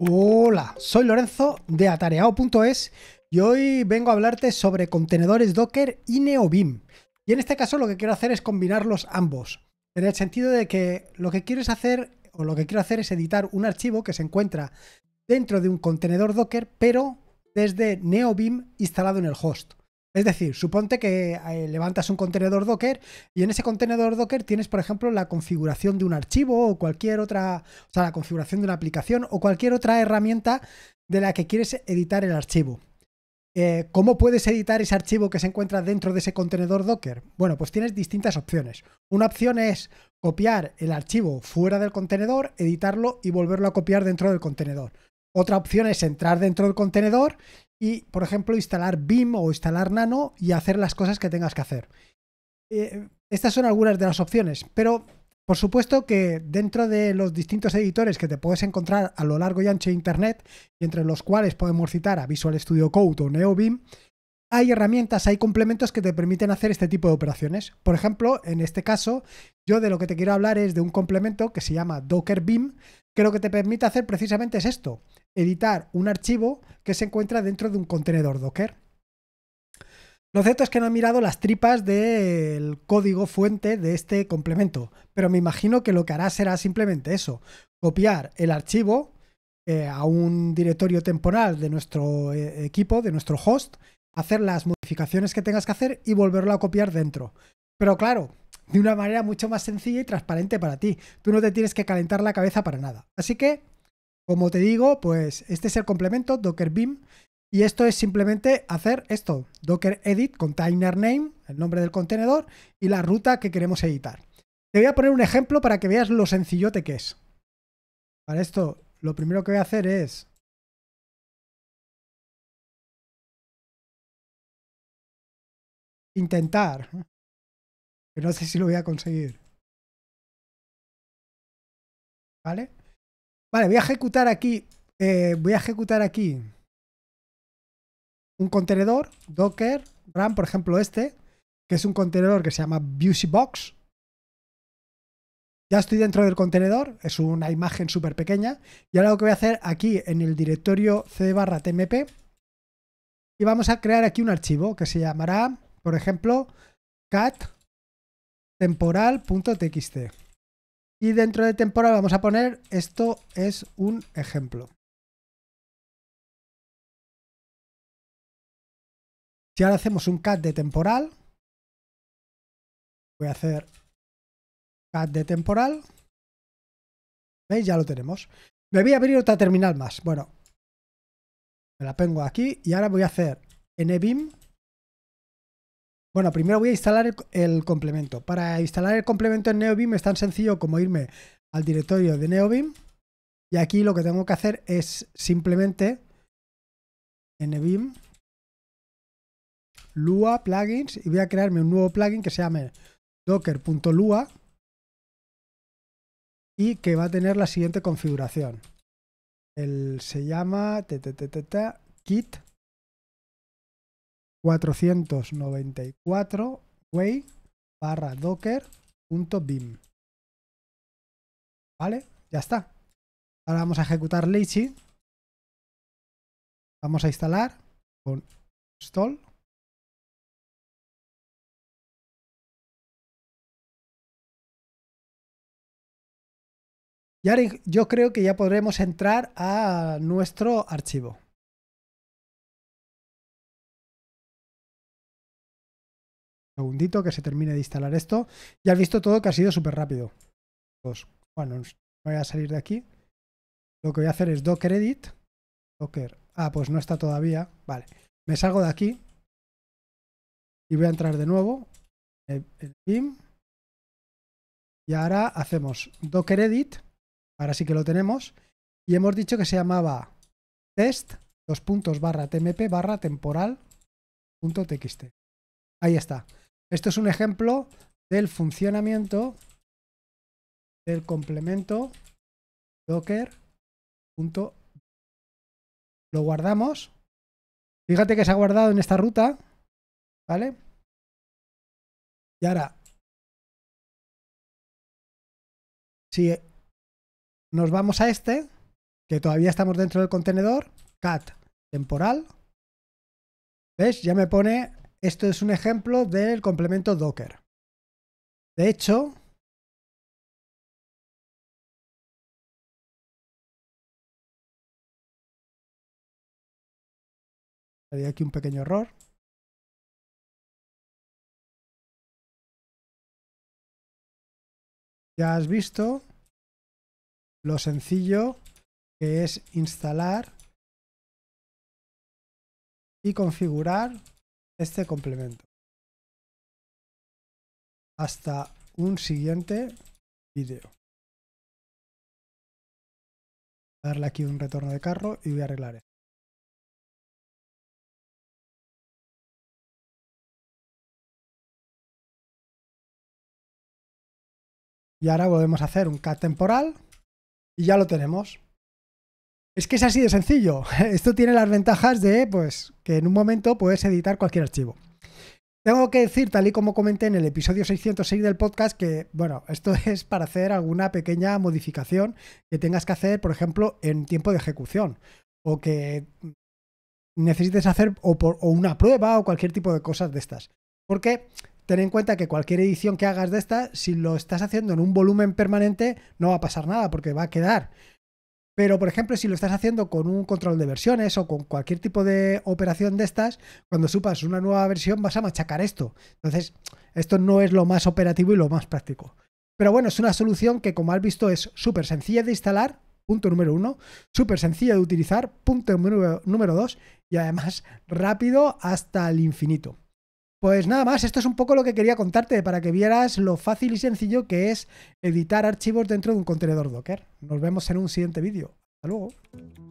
Hola, soy Lorenzo de Atareao.es y hoy vengo a hablarte sobre contenedores Docker y NeoBeam. Y en este caso lo que quiero hacer es combinarlos ambos, en el sentido de que lo que quieres hacer o lo que quiero hacer es editar un archivo que se encuentra dentro de un contenedor Docker, pero desde NeoBeam instalado en el host. Es decir, suponte que eh, levantas un contenedor Docker y en ese contenedor Docker tienes, por ejemplo, la configuración de un archivo o cualquier otra, o sea, la configuración de una aplicación o cualquier otra herramienta de la que quieres editar el archivo. Eh, ¿Cómo puedes editar ese archivo que se encuentra dentro de ese contenedor Docker? Bueno, pues tienes distintas opciones. Una opción es copiar el archivo fuera del contenedor, editarlo y volverlo a copiar dentro del contenedor. Otra opción es entrar dentro del contenedor y, por ejemplo, instalar BIM o instalar Nano y hacer las cosas que tengas que hacer. Eh, estas son algunas de las opciones, pero por supuesto que dentro de los distintos editores que te puedes encontrar a lo largo y ancho de Internet, y entre los cuales podemos citar a Visual Studio Code o NeoBIM, hay herramientas, hay complementos que te permiten hacer este tipo de operaciones. Por ejemplo, en este caso, yo de lo que te quiero hablar es de un complemento que se llama Docker Beam, que lo que te permite hacer precisamente es esto, editar un archivo que se encuentra dentro de un contenedor Docker. Lo cierto es que no he mirado las tripas del código fuente de este complemento, pero me imagino que lo que hará será simplemente eso, copiar el archivo eh, a un directorio temporal de nuestro eh, equipo, de nuestro host, hacer las modificaciones que tengas que hacer y volverlo a copiar dentro. Pero claro, de una manera mucho más sencilla y transparente para ti. Tú no te tienes que calentar la cabeza para nada. Así que como te digo, pues este es el complemento, Docker Beam, y esto es simplemente hacer esto, Docker Edit Container Name, el nombre del contenedor, y la ruta que queremos editar. Te voy a poner un ejemplo para que veas lo sencillote que es. Para esto, lo primero que voy a hacer es... Intentar. Que no sé si lo voy a conseguir. ¿Vale? Vale, voy a ejecutar aquí. Eh, voy a ejecutar aquí un contenedor, Docker, RAM, por ejemplo, este, que es un contenedor que se llama busybox. Ya estoy dentro del contenedor, es una imagen súper pequeña. Y ahora lo que voy a hacer aquí en el directorio c barra tmp. Y vamos a crear aquí un archivo que se llamará, por ejemplo, cat temporal.txt. Y dentro de temporal vamos a poner, esto es un ejemplo. Si ahora hacemos un cat de temporal, voy a hacer cat de temporal. ¿Veis? Ya lo tenemos. Me voy a abrir otra terminal más. Bueno, me la pongo aquí y ahora voy a hacer nbim bueno, primero voy a instalar el, complemento. Para instalar el complemento en Neobim es tan sencillo como irme al directorio de Neobim y aquí lo que tengo que hacer es simplemente Neovim lua plugins y voy a crearme un nuevo plugin que se llame docker.lua y que va a tener la siguiente configuración. El, se llama t kit 494 way barra docker.bim. ¿Vale? Ya está. Ahora vamos a ejecutar leechy, Vamos a instalar con install. Y ahora yo creo que ya podremos entrar a nuestro archivo. segundito que se termine de instalar esto. Ya has visto todo que ha sido súper rápido. Pues, bueno, voy a salir de aquí. Lo que voy a hacer es docker edit. Docker. Ah, pues no está todavía. Vale. Me salgo de aquí. Y voy a entrar de nuevo. el eh, team Y ahora hacemos docker edit. Ahora sí que lo tenemos. Y hemos dicho que se llamaba test dos puntos barra tmp barra temporal punto txt. Ahí está. Esto es un ejemplo del funcionamiento del complemento docker. Lo guardamos. Fíjate que se ha guardado en esta ruta, ¿vale? Y ahora, si nos vamos a este, que todavía estamos dentro del contenedor, cat temporal, ¿ves? Ya me pone esto es un ejemplo del complemento Docker. De hecho, había aquí un pequeño error. Ya has visto lo sencillo que es instalar y configurar este complemento. Hasta un siguiente vídeo. Darle aquí un retorno de carro y voy a arreglar esto. Y ahora volvemos a hacer un cat temporal y ya lo tenemos. Es que es así de sencillo. Esto tiene las ventajas de pues, que en un momento puedes editar cualquier archivo. Tengo que decir, tal y como comenté en el episodio 606 del podcast, que bueno, esto es para hacer alguna pequeña modificación que tengas que hacer, por ejemplo, en tiempo de ejecución. O que necesites hacer o, una prueba o cualquier tipo de cosas de estas. Porque ten en cuenta que cualquier edición que hagas de esta, si lo estás haciendo en un volumen permanente, no va a pasar nada porque va a quedar pero, por ejemplo, si lo estás haciendo con un control de versiones o con cualquier tipo de operación de estas, cuando supas una nueva versión vas a machacar esto. Entonces, esto no es lo más operativo y lo más práctico. Pero bueno, es una solución que, como has visto, es súper sencilla de instalar, punto número uno, súper sencilla de utilizar, punto número, dos, y además rápido hasta el infinito. Pues nada más, esto es un poco lo que quería contarte para que vieras lo fácil y sencillo que es editar archivos dentro de un contenedor Docker. Nos vemos en un siguiente vídeo. Hasta luego.